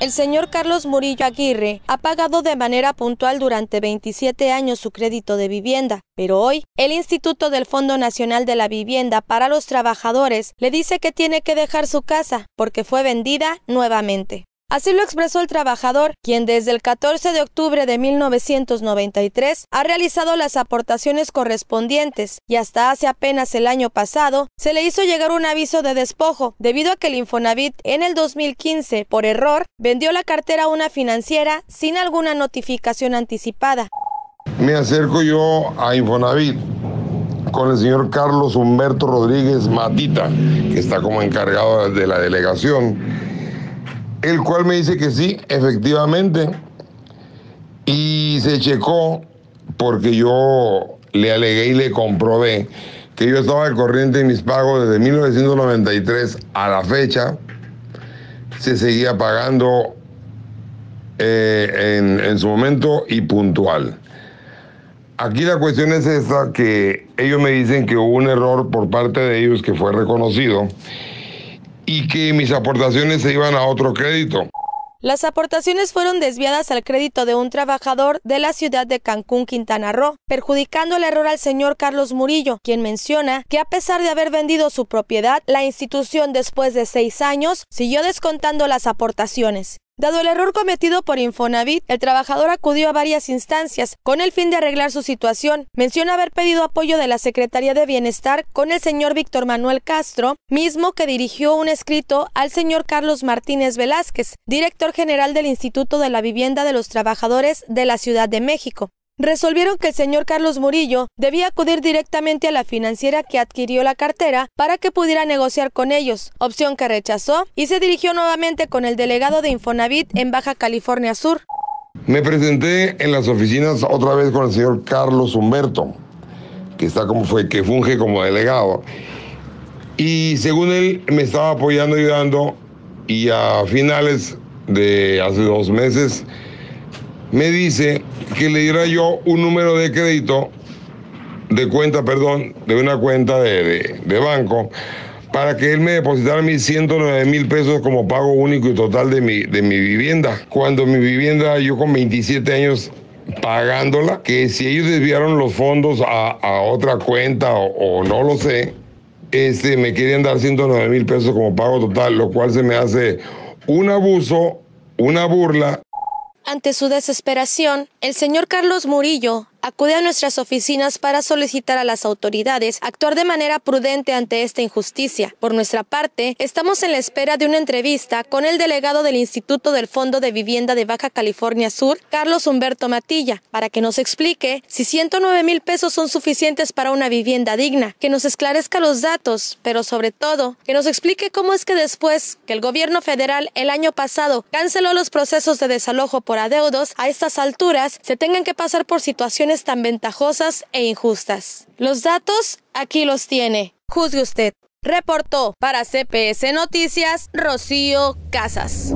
El señor Carlos Murillo Aguirre ha pagado de manera puntual durante 27 años su crédito de vivienda, pero hoy el Instituto del Fondo Nacional de la Vivienda para los Trabajadores le dice que tiene que dejar su casa porque fue vendida nuevamente. Así lo expresó el trabajador, quien desde el 14 de octubre de 1993 ha realizado las aportaciones correspondientes y hasta hace apenas el año pasado se le hizo llegar un aviso de despojo debido a que el Infonavit en el 2015, por error, vendió la cartera a una financiera sin alguna notificación anticipada. Me acerco yo a Infonavit con el señor Carlos Humberto Rodríguez Matita, que está como encargado de la delegación el cual me dice que sí, efectivamente, y se checó porque yo le alegué y le comprobé que yo estaba al corriente en mis pagos desde 1993 a la fecha, se seguía pagando eh, en, en su momento y puntual. Aquí la cuestión es esta, que ellos me dicen que hubo un error por parte de ellos que fue reconocido y que mis aportaciones se iban a otro crédito. Las aportaciones fueron desviadas al crédito de un trabajador de la ciudad de Cancún, Quintana Roo, perjudicando el error al señor Carlos Murillo, quien menciona que a pesar de haber vendido su propiedad, la institución después de seis años siguió descontando las aportaciones. Dado el error cometido por Infonavit, el trabajador acudió a varias instancias con el fin de arreglar su situación. Menciona haber pedido apoyo de la Secretaría de Bienestar con el señor Víctor Manuel Castro, mismo que dirigió un escrito al señor Carlos Martínez Velázquez, director general del Instituto de la Vivienda de los Trabajadores de la Ciudad de México resolvieron que el señor Carlos Murillo debía acudir directamente a la financiera que adquirió la cartera para que pudiera negociar con ellos, opción que rechazó y se dirigió nuevamente con el delegado de Infonavit en Baja California Sur. Me presenté en las oficinas otra vez con el señor Carlos Humberto, que está como fue, que funge como delegado. Y según él me estaba apoyando, ayudando, y a finales de hace dos meses me dice que le diera yo un número de crédito, de cuenta, perdón, de una cuenta de, banco, para que él me depositara mis 109 mil pesos como pago único y total de mi, de mi vivienda. Cuando mi vivienda, yo con 27 años pagándola, que si ellos desviaron los fondos a, otra cuenta o, no lo sé, este, me querían dar 109 mil pesos como pago total, lo cual se me hace un abuso, una burla. Ante su desesperación, el señor Carlos Murillo acude a nuestras oficinas para solicitar a las autoridades actuar de manera prudente ante esta injusticia. Por nuestra parte, estamos en la espera de una entrevista con el delegado del Instituto del Fondo de Vivienda de Baja California Sur, Carlos Humberto Matilla, para que nos explique si 109 mil pesos son suficientes para una vivienda digna, que nos esclarezca los datos, pero sobre todo, que nos explique cómo es que después que el gobierno federal el año pasado canceló los procesos de desalojo por adeudos, a estas alturas se tengan que pasar por situaciones tan ventajosas e injustas. Los datos aquí los tiene. Juzgue usted. Reportó para CPS Noticias Rocío Casas.